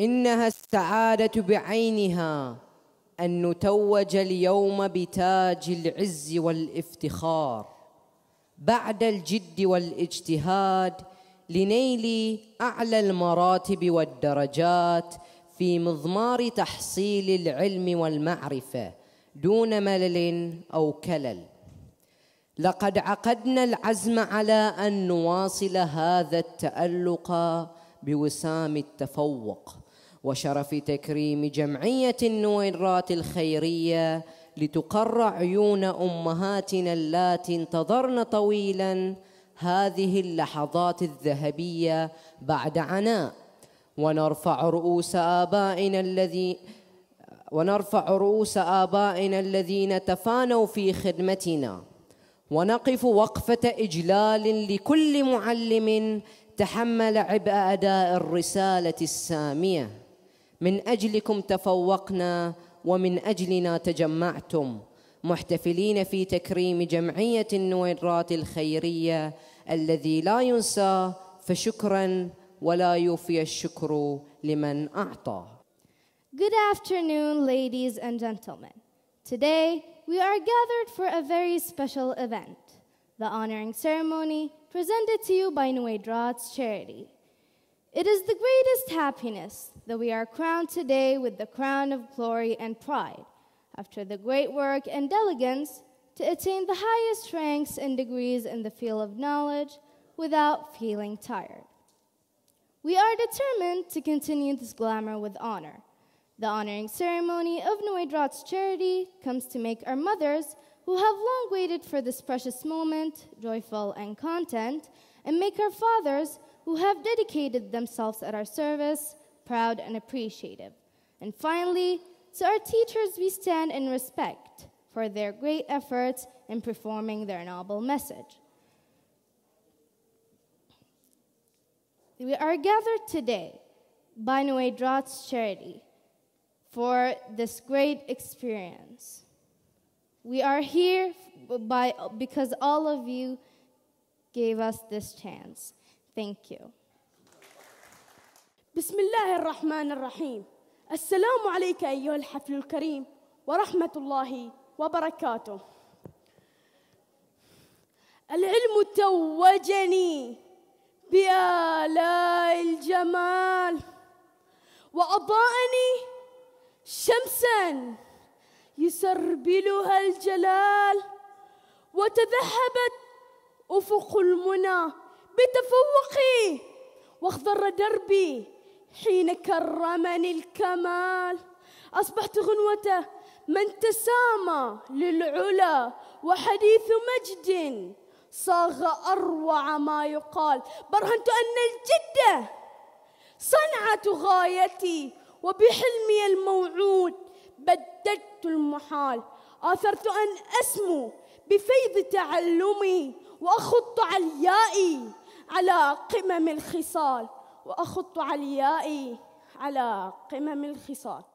إنها السعادة بعينها أن نتوج اليوم بتاج العز والافتخار بعد الجد والاجتهاد لنيل أعلى المراتب والدرجات في مضمار تحصيل العلم والمعرفة دون ملل أو كلل لقد عقدنا العزم على أن نواصل هذا التألق بوسام التفوق وشرف تكريم جمعية النويرات الخيرية لتقر عيون أمهاتنا اللاتي انتظرن طويلا هذه اللحظات الذهبية بعد عناء ونرفع رؤوس آبائنا الذي ونرفع رؤوس آبائنا الذين تفانوا في خدمتنا ونقف وقفة إجلال لكل معلم تحمل عبء أداء الرسالة السامية من أجلكم تفوقنا ومن أجلنا تجمعتم محتفلين في تكريم جمعية النويرات الخيرية الذي لا ينسى فشكرا ولا يوفي الشكر لمن أعطى Good afternoon, ladies and gentlemen. Today, we are gathered for a very special event, the honoring ceremony presented to you by Nuedrat's charity. It is the greatest happiness that we are crowned today with the crown of glory and pride, after the great work and diligence to attain the highest ranks and degrees in the field of knowledge without feeling tired. We are determined to continue this glamour with honor. The honoring ceremony of Noidrat's charity comes to make our mothers, who have long waited for this precious moment, joyful and content, and make our fathers, who have dedicated themselves at our service, proud and appreciative. And finally, to our teachers, we stand in respect for their great efforts in performing their noble message. We are gathered today by Noé Drot's charity for this great experience. We are here by, because all of you gave us this chance. Thank you. بسم الله الرحمن الرحيم السلام عليك أيها الحفل الكريم ورحمة الله وبركاته العلم توجني بآلاء الجمال وأضاءني شمسا يسربلها الجلال وتذهبت أفق المنى بتفوقي واخضر دربي حين كرمني الكمال أصبحت غنوته من تسامى للعلا وحديث مجد صاغ أروع ما يقال برهنت أن الجدة صنعة غايتي وبحلمي الموعود بددت المحال آثرت أن أسمو بفيض تعلمي وأخط عليائي على قمم الخصال وأخط عليائي على قمم الخصال